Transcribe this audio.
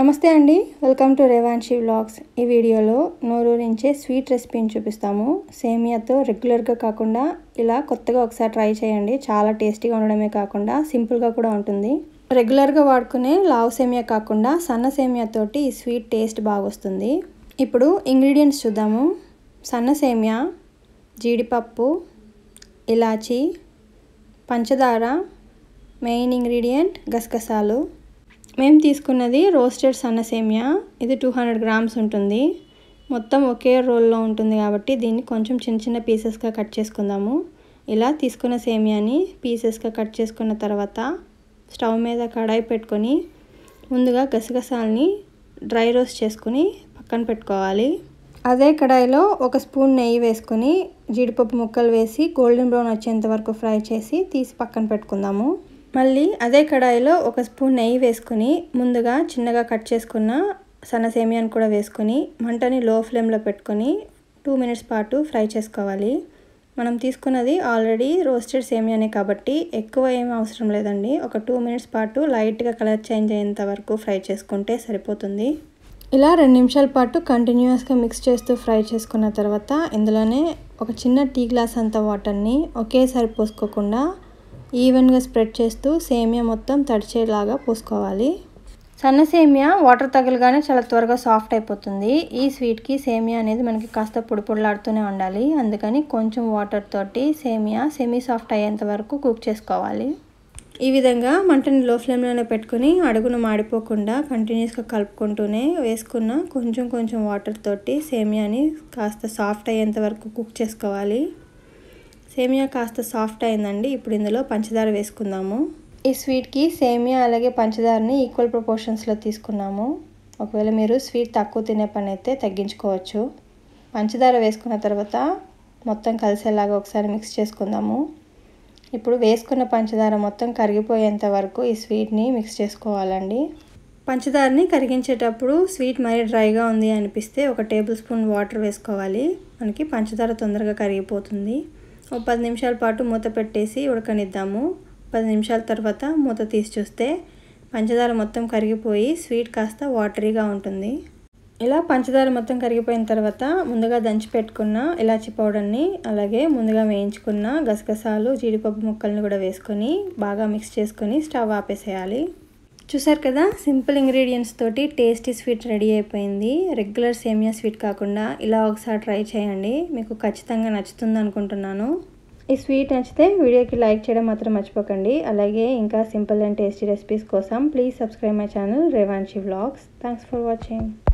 నమస్తే అండి welcome to రేవాన్షి blogs ఈ వీడియోలో నుంచే స్వీట్ రెసిపీని చూపిస్తాము సేమియాతో రెగ్యులర్గా కాకుండా ఇలా కొత్తగా ఒకసారి ట్రై చేయండి చాలా టేస్టీగా ఉండడమే కాకుండా సింపుల్గా కూడా ఉంటుంది రెగ్యులర్గా వాడుకునే లావ్ సేమియా కాకుండా సన్న సేమియాతోటి ఈ స్వీట్ టేస్ట్ బాగొస్తుంది ఇప్పుడు ఇంగ్రీడియంట్స్ చూద్దాము సన్న సేమియా జీడిపప్పు ఇలాచి పంచదార మెయిన్ ఇంగ్రీడియంట్ గసగసాలు మేము తీసుకున్నది రోస్టెడ్ సన్న సేమియా ఇది టూ హండ్రెడ్ గ్రామ్స్ ఉంటుంది మొత్తం ఒకే రోల్లో ఉంటుంది కాబట్టి దీన్ని కొంచెం చిన్న చిన్న పీసెస్గా కట్ చేసుకుందాము ఇలా తీసుకున్న సేమియాని పీసెస్గా కట్ చేసుకున్న తర్వాత స్టవ్ మీద కడాయి పెట్టుకొని ముందుగా గసగసాలని డ్రై రోస్ట్ చేసుకుని పక్కన పెట్టుకోవాలి అదే కడాయిలో ఒక స్పూన్ నెయ్యి వేసుకొని జీడిపప్పు ముక్కలు వేసి గోల్డెన్ బ్రౌన్ వచ్చేంత వరకు ఫ్రై చేసి తీసి పక్కన పెట్టుకుందాము మళ్ళీ అదే కడాయిలో ఒక స్పూన్ నెయ్యి వేసుకుని ముందుగా చిన్నగా కట్ చేసుకున్న సన్న సేమియాను కూడా వేసుకొని మంటని లో ఫ్లేమ్లో పెట్టుకొని టూ మినిట్స్ పాటు ఫ్రై చేసుకోవాలి మనం తీసుకున్నది ఆల్రెడీ రోస్టెడ్ సేమియానే కాబట్టి ఎక్కువ ఏం అవసరం లేదండి ఒక టూ మినిట్స్ పాటు లైట్గా కలర్ చేంజ్ అయ్యేంత వరకు ఫ్రై చేసుకుంటే సరిపోతుంది ఇలా రెండు నిమిషాల పాటు కంటిన్యూస్గా మిక్స్ చేస్తూ ఫ్రై చేసుకున్న తర్వాత ఇందులోనే ఒక చిన్న టీ గ్లాస్ అంత వాటర్ని ఒకేసారి పోసుకోకుండా ఈవెన్గా స్ప్రెడ్ చేస్తూ సేమియా మొత్తం తడిచేలాగా పోసుకోవాలి సన్న సేమియా వాటర్ తగలగానే చాలా త్వరగా సాఫ్ట్ అయిపోతుంది ఈ స్వీట్కి సేమియా అనేది మనకి కాస్త పొడిపొడలాడుతూనే ఉండాలి అందుకని కొంచెం వాటర్ తోటి సేమియా సెమీ సాఫ్ట్ అయ్యేంత వరకు కుక్ చేసుకోవాలి ఈ విధంగా మంటని లో ఫ్లేమ్లోనే పెట్టుకుని అడుగును మాడిపోకుండా కంటిన్యూస్గా కలుపుకుంటూనే వేసుకున్న కొంచెం కొంచెం వాటర్ తోటి సేమియాని కాస్త సాఫ్ట్ అయ్యేంత వరకు కుక్ చేసుకోవాలి సేమియా కాస్త సాఫ్ట్ అయిందండి ఇప్పుడు ఇందులో పంచదార వేసుకుందాము ఈ స్వీట్కి సేమియా అలాగే పంచదారని ఈక్వల్ ప్రపోర్షన్స్లో తీసుకున్నాము ఒకవేళ మీరు స్వీట్ తక్కువ తినే పని అయితే తగ్గించుకోవచ్చు పంచదార వేసుకున్న తర్వాత మొత్తం కలిసేలాగా ఒకసారి మిక్స్ చేసుకుందాము ఇప్పుడు వేసుకున్న పంచదార మొత్తం కరిగిపోయేంత వరకు ఈ స్వీట్ని మిక్స్ చేసుకోవాలండి పంచదారని కరిగించేటప్పుడు స్వీట్ మరీ డ్రైగా ఉంది అనిపిస్తే ఒక టేబుల్ స్పూన్ వాటర్ వేసుకోవాలి మనకి పంచదార తొందరగా కరిగిపోతుంది పది నిమిషాల పాటు మూత పెట్టేసి ఉడకనిద్దాము పది నిమిషాల తర్వాత మూత తీసి చూస్తే పంచదార మొత్తం కరిగిపోయి స్వీట్ కాస్త వాటరీగా ఉంటుంది ఇలా పంచదార మొత్తం కరిగిపోయిన తర్వాత ముందుగా దంచి పెట్టుకున్న ఇలాచి పౌడర్ని అలాగే ముందుగా వేయించుకున్న గసగసాలు జీడిపప్పు ముక్కల్ని కూడా వేసుకొని బాగా మిక్స్ చేసుకొని స్టవ్ ఆపేసేయాలి చూసారు కదా సింపుల్ ఇంగ్రీడియంట్స్ తోటి టేస్టీ స్వీట్ రెడీ అయిపోయింది రెగ్యులర్ సేమియా స్వీట్ కాకుండా ఇలా ఒకసారి ట్రై చేయండి మీకు ఖచ్చితంగా నచ్చుతుంది అనుకుంటున్నాను ఈ స్వీట్ నచ్చితే వీడియోకి లైక్ చేయడం మాత్రం మర్చిపోకండి అలాగే ఇంకా సింపుల్ అండ్ టేస్టీ రెసిపీస్ కోసం please subscribe my channel Revanshi blogs thanks for watching